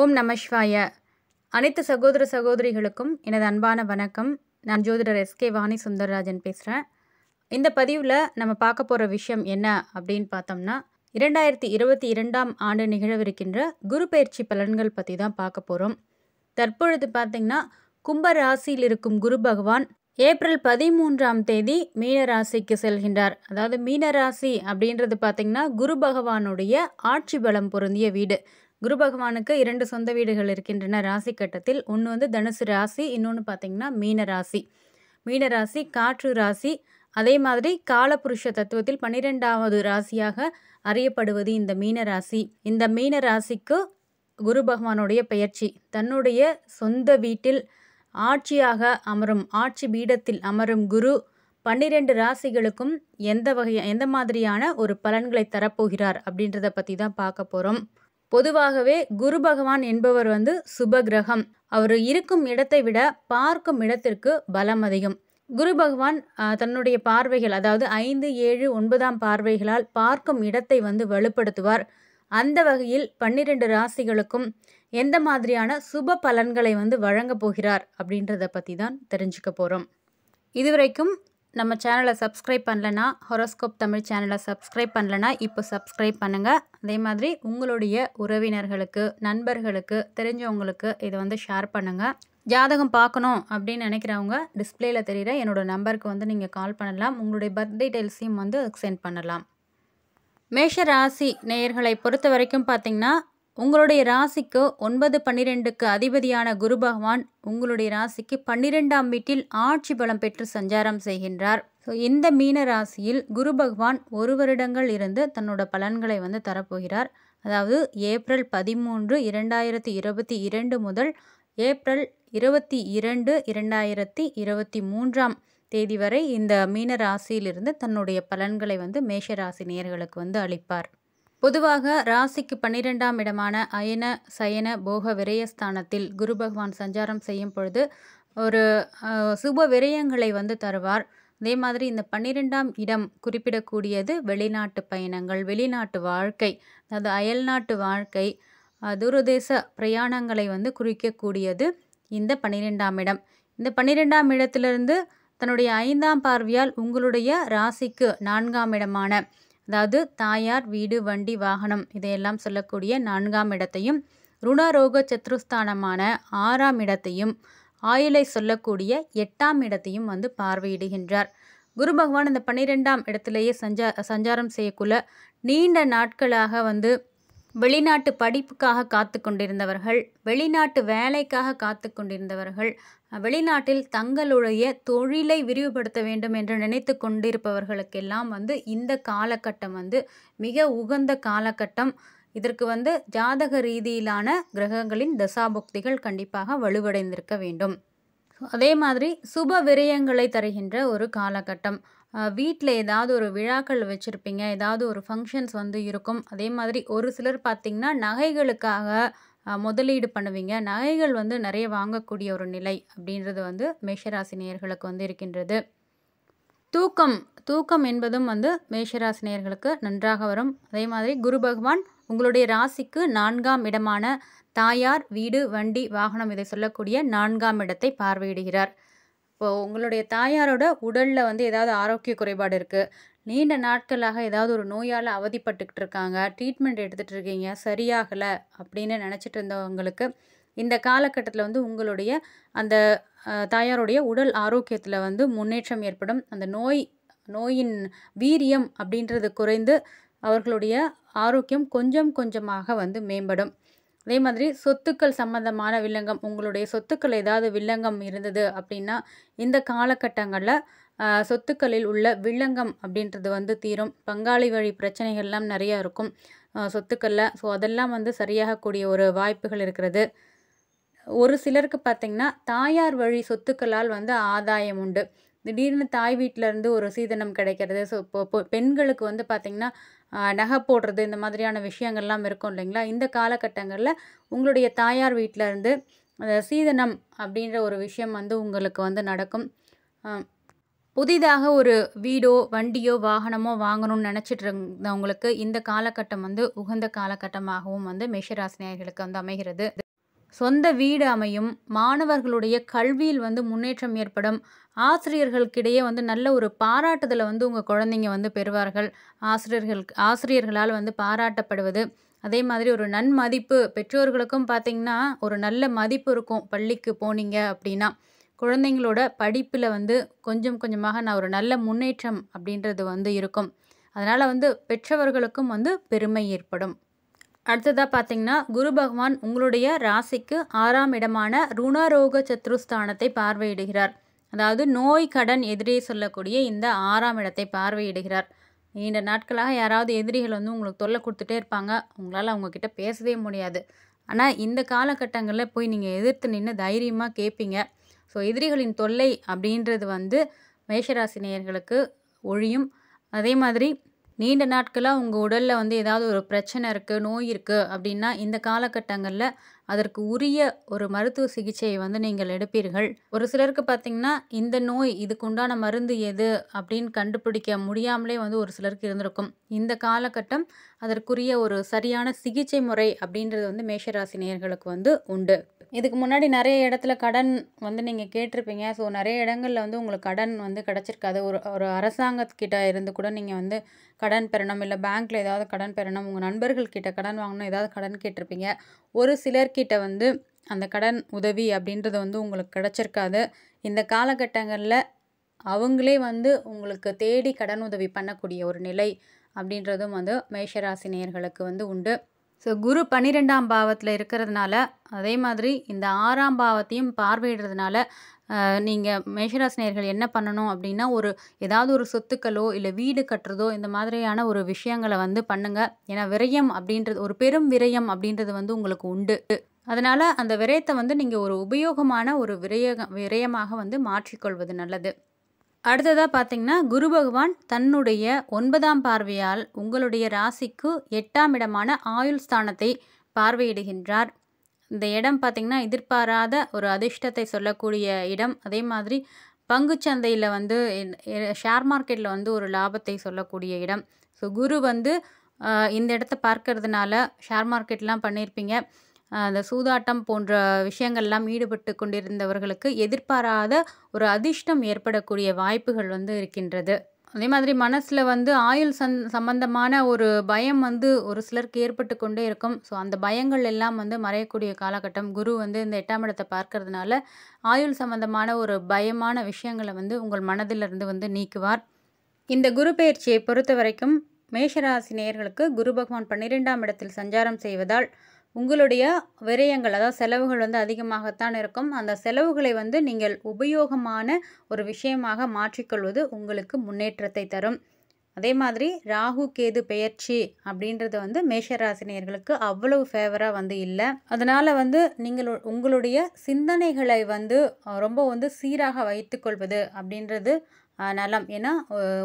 ஓம் நமஸ்வாய அனைத்து சகோதர சகோதரிகளுக்கும் எனது அன்பான வணக்கம் நான் ஜோதிடர் எஸ்கே வாணி சுந்தரராஜன் பேசுகிறேன் இந்த பதிவில் நம்ம பார்க்க போகிற விஷயம் என்ன அப்படின்னு பார்த்தோம்னா இரண்டாயிரத்தி இருபத்தி இரண்டாம் ஆண்டு நிகழவிருக்கின்ற குரு பயிற்சி பலன்கள் பற்றி தான் பார்க்க போகிறோம் தற்பொழுது பார்த்திங்கன்னா கும்ப ராசியில் இருக்கும் குரு பகவான் ஏப்ரல் பதிமூன்றாம் தேதி மீனராசிக்கு செல்கின்றார் அதாவது மீனராசி அப்படின்றது பார்த்திங்கன்னா குரு பகவானுடைய ஆட்சி பலம் பொருந்திய வீடு குரு பகவானுக்கு இரண்டு சொந்த வீடுகள் இருக்கின்றன ராசி கட்டத்தில் ஒன்று வந்து தனுசு ராசி இன்னொன்று பார்த்தீங்கன்னா மீன ராசி மீன ராசி காற்று ராசி அதே மாதிரி காலபுருஷ தத்துவத்தில் பன்னிரெண்டாவது ராசியாக அறியப்படுவது இந்த மீன ராசி இந்த மீன ராசிக்கு குரு பகவானுடைய பெயர்ச்சி தன்னுடைய சொந்த வீட்டில் ஆட்சியாக அமரும் ஆட்சி பீடத்தில் அமரும் குரு பன்னிரெண்டு ராசிகளுக்கும் எந்த வகைய எந்த மாதிரியான ஒரு பலன்களை தரப்போகிறார் அப்படின்றத பற்றி தான் பார்க்க போகிறோம் பொதுவாகவே குரு பகவான் என்பவர் வந்து சுபகிரகம் அவர் இருக்கும் இடத்தை விட பார்க்கும் இடத்திற்கு பலம் அதிகம் குரு பகவான் தன்னுடைய பார்வைகள் அதாவது ஐந்து ஏழு ஒன்பதாம் பார்வைகளால் பார்க்கும் இடத்தை வந்து வலுப்படுத்துவார் அந்த வகையில் பன்னிரண்டு ராசிகளுக்கும் எந்த மாதிரியான சுப பலன்களை வந்து வழங்கப் போகிறார் அப்படின்றத பற்றி தான் தெரிஞ்சுக்க போகிறோம் இதுவரைக்கும் நம்ம சேனலை சப்ஸ்கிரைப் பண்ணலன்னா ஹொரோஸ்கோப் தமிழ் சேனலை சப்ஸ்கிரைப் பண்ணலனா இப்போ சப்ஸ்கிரைப் பண்ணுங்கள் அதே மாதிரி உங்களுடைய உறவினர்களுக்கு நண்பர்களுக்கு தெரிஞ்சவங்களுக்கு இதை வந்து ஷேர் பண்ணுங்கள் ஜாதகம் பார்க்கணும் அப்படின்னு நினைக்கிறவங்க டிஸ்பிளேல தெரிகிற என்னோடய நம்பருக்கு வந்து நீங்கள் கால் பண்ணலாம் உங்களுடைய பர்த் டீட்டெயில்ஸையும் வந்து அதுக்கு சென்ட் பண்ணலாம் மேஷ ராசி நேயர்களை பொறுத்த வரைக்கும் பார்த்திங்கன்னா உங்களுடைய ராசிக்கு ஒன்பது பன்னிரெண்டுக்கு அதிபதியான குரு பகவான் உங்களுடைய ராசிக்கு பன்னிரெண்டாம் வீட்டில் ஆட்சி பலம் பெற்று சஞ்சாரம் செய்கின்றார் ஸோ இந்த மீன ராசியில் குரு பகவான் ஒரு வருடங்கள் இருந்து தன்னோட பலன்களை வந்து தரப்போகிறார் அதாவது ஏப்ரல் பதிமூன்று இரண்டாயிரத்தி இருபத்தி இரண்டு முதல் ஏப்ரல் இருபத்தி இரண்டு இரண்டாயிரத்தி இருபத்தி மூன்றாம் தேதி வரை இந்த மீன ராசியிலிருந்து தன்னுடைய பலன்களை வந்து மேஷ ராசி நேர்களுக்கு வந்து அளிப்பார் பொதுவாக ராசிக்கு பன்னிரெண்டாம் இடமான அயன சயன போக விரயஸ்தானத்தில் குரு பகவான் சஞ்சாரம் செய்யும் பொழுது ஒரு சுப விரயங்களை வந்து தருவார் அதே மாதிரி இந்த பன்னிரெண்டாம் இடம் குறிப்பிடக்கூடியது வெளிநாட்டு பயணங்கள் வெளிநாட்டு வாழ்க்கை அதாவது அயல்நாட்டு வாழ்க்கை தூரதேச பிரயாணங்களை வந்து குறிக்கக்கூடியது இந்த பன்னிரெண்டாம் இடம் இந்த பன்னிரெண்டாம் இடத்திலிருந்து தன்னுடைய ஐந்தாம் பார்வையால் உங்களுடைய ராசிக்கு நான்காம் இடமான அதாவது தாயார் வீடு வண்டி வாகனம் இதையெல்லாம் சொல்லக்கூடிய நான்காம் இடத்தையும் ருணரோக சத்ருஸ்தானமான ஆறாம் இடத்தையும் ஆயுளை சொல்லக்கூடிய எட்டாம் இடத்தையும் வந்து பார்வையிடுகின்றார் குரு பகவான் இந்த பன்னிரெண்டாம் இடத்திலேயே சஞ்சா சஞ்சாரம் செய்யக்குள்ள நீண்ட நாட்களாக வந்து வெளிநாட்டு படிப்புக்காக காத்து கொண்டிருந்தவர்கள் வெளிநாட்டு வேலைக்காக காத்து கொண்டிருந்தவர்கள் வெளிநாட்டில் தங்களுடைய தொழிலை விரிவுபடுத்த வேண்டும் என்று நினைத்து கொண்டிருப்பவர்களுக்கெல்லாம் வந்து இந்த காலகட்டம் வந்து மிக உகந்த காலகட்டம் இதற்கு வந்து ஜாதக ரீதியிலான கிரகங்களின் தசாபுக்திகள் கண்டிப்பாக வலுவடைந்திருக்க வேண்டும் அதே மாதிரி சுப விரயங்களை தருகின்ற ஒரு காலகட்டம் வீட்டில் ஏதாவது ஒரு விழாக்கள் வச்சுருப்பீங்க ஏதாவது ஒரு ஃபங்க்ஷன்ஸ் வந்து இருக்கும் அதே மாதிரி ஒரு சிலர் பார்த்திங்கன்னா நகைகளுக்காக முதலீடு பண்ணுவீங்க நகைகள் வந்து நிறைய வாங்கக்கூடிய ஒரு நிலை அப்படின்றது வந்து மேஷராசினியர்களுக்கு வந்து இருக்கின்றது தூக்கம் தூக்கம் என்பதும் வந்து மேஷராசினியர்களுக்கு நன்றாக வரும் அதே மாதிரி குரு பகவான் உங்களுடைய ராசிக்கு நான்காம் இடமான தாயார் வீடு வண்டி வாகனம் இதை சொல்லக்கூடிய நான்காம் இடத்தை பார்வையிடுகிறார் இப்போ உங்களுடைய தாயாரோட உடலில் வந்து ஏதாவது ஆரோக்கிய குறைபாடு இருக்குது நீண்ட நாட்களாக ஏதாவது ஒரு நோயால் அவதிப்பட்டுக்கிட்டு இருக்காங்க ட்ரீட்மெண்ட் எடுத்துகிட்டு இருக்கீங்க சரியாகலை அப்படின்னு நினச்சிட்டு இருந்தவங்களுக்கு இந்த காலகட்டத்தில் வந்து உங்களுடைய அந்த தாயாருடைய உடல் ஆரோக்கியத்தில் வந்து முன்னேற்றம் ஏற்படும் அந்த நோய் நோயின் வீரியம் அப்படின்றது குறைந்து அவர்களுடைய ஆரோக்கியம் கொஞ்சம் கொஞ்சமாக வந்து மேம்படும் அதே மாதிரி சொத்துக்கள் சம்மந்தமான வில்லங்கம் உங்களுடைய சொத்துக்கள் ஏதாவது வில்லங்கம் இருந்தது அப்படின்னா இந்த காலகட்டங்களில் சொத்துக்களில் உள்ள வில்லங்கம் அப்படின்றது வந்து தீரும் பங்காளி வழி பிரச்சனைகள்லாம் நிறையா இருக்கும் சொத்துக்களில் ஸோ அதெல்லாம் வந்து சரியாகக்கூடிய ஒரு வாய்ப்புகள் இருக்கிறது ஒரு சிலருக்கு பார்த்திங்கன்னா தாயார் வழி சொத்துக்களால் வந்து ஆதாயம் உண்டு திடீர்னு தாய் வீட்டிலருந்து ஒரு சீதனம் கிடைக்கிறது ஸோ இப்போ பெண்களுக்கு வந்து பார்த்திங்கன்னா நகை போடுறது இந்த மாதிரியான விஷயங்கள்லாம் இருக்கும் இல்லைங்களா இந்த காலகட்டங்களில் உங்களுடைய தாயார் வீட்டிலருந்து சீதனம் அப்படின்ற ஒரு விஷயம் வந்து உங்களுக்கு வந்து நடக்கும் புதிதாக ஒரு வீடோ வண்டியோ வாகனமோ வாங்கணும்னு நினச்சிட்டு இருந்தவங்களுக்கு இந்த காலகட்டம் வந்து உகந்த காலகட்டமாகவும் வந்து மேஷராசினியர்களுக்கு வந்து அமைகிறது சொந்த வீடு அமையும் மாணவர்களுடைய கல்வியில் வந்து முன்னேற்றம் ஏற்படும் ஆசிரியர்களுக்கிடையே வந்து நல்ல ஒரு பாராட்டுதலை வந்து உங்கள் குழந்தைங்க வந்து பெறுவார்கள் ஆசிரியர்கள் ஆசிரியர்களால் வந்து பாராட்டப்படுவது அதே மாதிரி ஒரு நன்மதிப்பு பெற்றோர்களுக்கும் பார்த்திங்கன்னா ஒரு நல்ல மதிப்பு இருக்கும் பள்ளிக்கு போனீங்க அப்படின்னா குழந்தைங்களோட படிப்பில் வந்து கொஞ்சம் கொஞ்சமாக நான் ஒரு நல்ல முன்னேற்றம் அப்படின்றது வந்து இருக்கும் அதனால் வந்து பெற்றவர்களுக்கும் வந்து பெருமை ஏற்படும் அடுத்ததாக பார்த்தீங்கன்னா குரு பகவான் உங்களுடைய ராசிக்கு ஆறாம் இடமான ருணரோக சத்ருஸ்தானத்தை பார்வையிடுகிறார் அதாவது நோய் கடன் எதிரே சொல்லக்கூடிய இந்த ஆறாம் இடத்தை பார்வையிடுகிறார் நீண்ட நாட்களாக யாராவது எதிரிகள் வந்து உங்களுக்கு தொல்லை கொடுத்துட்டே இருப்பாங்க உங்களால் அவங்கக்கிட்ட பேசவே முடியாது ஆனால் இந்த காலகட்டங்களில் போய் நீங்கள் எதிர்த்து நின்று தைரியமாக கேட்பீங்க ஸோ எதிரிகளின் தொல்லை அப்படின்றது வந்து மேஷராசினியர்களுக்கு ஒழியும் அதே மாதிரி நீண்ட நாட்களாக உங்கள் உடலில் வந்து ஏதாவது ஒரு பிரச்சனை இருக்குது நோய் இருக்குது அப்படின்னா இந்த காலகட்டங்களில் அதற்கு உரிய ஒரு மருத்துவ சிகிச்சையை வந்து நீங்கள் எடுப்பீர்கள் ஒரு சிலருக்கு பார்த்திங்கன்னா இந்த நோய் இதுக்குண்டான மருந்து எது அப்படின்னு கண்டுபிடிக்க முடியாமலே வந்து ஒரு சிலருக்கு இருந்திருக்கும் இந்த காலகட்டம் அதற்குரிய ஒரு சரியான சிகிச்சை முறை அப்படின்றது வந்து மேஷராசினியர்களுக்கு வந்து உண்டு இதுக்கு முன்னாடி நிறைய இடத்துல கடன் வந்து நீங்கள் கேட்டிருப்பீங்க ஸோ நிறைய இடங்களில் வந்து உங்களுக்கு கடன் வந்து கிடச்சிருக்காது ஒரு ஒரு அரசாங்கத்துக்கிட்ட இருந்து கூட நீங்கள் வந்து கடன் பெறணும் இல்லை பேங்க்கில் ஏதாவது கடன் பெறணும் உங்கள் நண்பர்கள்கிட்ட கடன் வாங்கணும் ஏதாவது கடன் கேட்டிருப்பீங்க ஒரு சிலர்கிட்ட வந்து அந்த கடன் உதவி அப்படின்றது வந்து உங்களுக்கு கிடச்சிருக்காது இந்த காலகட்டங்களில் அவங்களே வந்து உங்களுக்கு தேடி கடன் உதவி பண்ணக்கூடிய ஒரு நிலை அப்படின்றதும் வந்து மேஷராசினியர்களுக்கு வந்து உண்டு ஸோ குரு பன்னிரெண்டாம் பாவத்தில் இருக்கிறதுனால அதே மாதிரி இந்த ஆறாம் பாவத்தையும் பார்வையிடுறதுனால நீங்கள் மேஷராசினியர்கள் என்ன பண்ணணும் அப்படின்னா ஒரு ஏதாவது ஒரு சொத்துக்களோ இல்லை வீடு கட்டுறதோ இந்த மாதிரியான ஒரு விஷயங்களை வந்து பண்ணுங்கள் ஏன்னா விரயம் அப்படின்றது ஒரு பெரும் விரயம் அப்படின்றது வந்து உங்களுக்கு உண்டு அதனால் அந்த விரயத்தை வந்து நீங்கள் ஒரு உபயோகமான ஒரு விரய விரயமாக வந்து மாற்றிக்கொள்வது நல்லது அடுத்ததாக பார்த்தீங்கன்னா குரு பகவான் தன்னுடைய ஒன்பதாம் பார்வையால் உங்களுடைய ராசிக்கு எட்டாம் இடமான ஆயுள் ஸ்தானத்தை பார்வையிடுகின்றார் இந்த இடம் பார்த்திங்கன்னா எதிர்பாராத ஒரு அதிர்ஷ்டத்தை சொல்லக்கூடிய இடம் அதே மாதிரி பங்குச்சந்தையில் வந்து ஷேர் மார்க்கெட்டில் வந்து ஒரு லாபத்தை சொல்லக்கூடிய இடம் ஸோ குரு வந்து இந்த இடத்த பார்க்கறதுனால ஷேர் மார்க்கெட்லாம் பண்ணியிருப்பீங்க அந்த சூதாட்டம் போன்ற விஷயங்கள்லாம் ஈடுபட்டு கொண்டிருந்தவர்களுக்கு எதிர்பாராத ஒரு அதிர்ஷ்டம் ஏற்படக்கூடிய வாய்ப்புகள் வந்து இருக்கின்றது அதே மாதிரி மனசில் வந்து ஆயுள் சந் சம்பந்தமான ஒரு பயம் வந்து ஒரு சிலருக்கு ஏற்பட்டு கொண்டே இருக்கும் ஸோ அந்த பயங்கள் எல்லாம் வந்து மறையக்கூடிய காலகட்டம் குரு வந்து இந்த எட்டாம் இடத்தை பார்க்கறதுனால ஆயுள் சம்பந்தமான ஒரு பயமான விஷயங்களை வந்து உங்கள் மனதிலிருந்து வந்து நீக்குவார் இந்த குரு பயிற்சியை பொறுத்த வரைக்கும் மேஷராசி நேயர்களுக்கு குரு பகவான் பன்னிரெண்டாம் இடத்தில் சஞ்சாரம் செய்வதால் உங்களுடைய விரயங்கள் அதாவது செலவுகள் வந்து அதிகமாகத்தான் இருக்கும் அந்த செலவுகளை வந்து நீங்கள் உபயோகமான ஒரு விஷயமாக மாற்றிக்கொள்வது உங்களுக்கு முன்னேற்றத்தை தரும் அதே மாதிரி ராகு கேது பெயர்ச்சி அப்படின்றது வந்து மேஷராசினியர்களுக்கு அவ்வளவு ஃபேவராக வந்து இல்லை அதனால் வந்து நீங்கள் உங்களுடைய சிந்தனைகளை வந்து ரொம்ப வந்து சீராக வைத்துக்கொள்வது அப்படின்றது நலம் ஏன்னா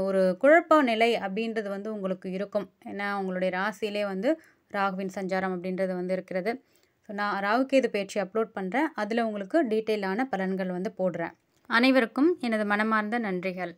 ஒரு குழப்ப நிலை அப்படின்றது வந்து உங்களுக்கு இருக்கும் ஏன்னா உங்களுடைய ராசியிலே வந்து ராகுவின் சஞ்சாரம் அப்படின்றது வந்து இருக்கிறது ஸோ நான் ராகுகேது பேச்சு அப்லோட் பண்ணுறேன் அதில் உங்களுக்கு டீட்டெயிலான பலன்கள் வந்து போடுறேன் அனைவருக்கும் எனது மனமார்ந்த நன்றிகள்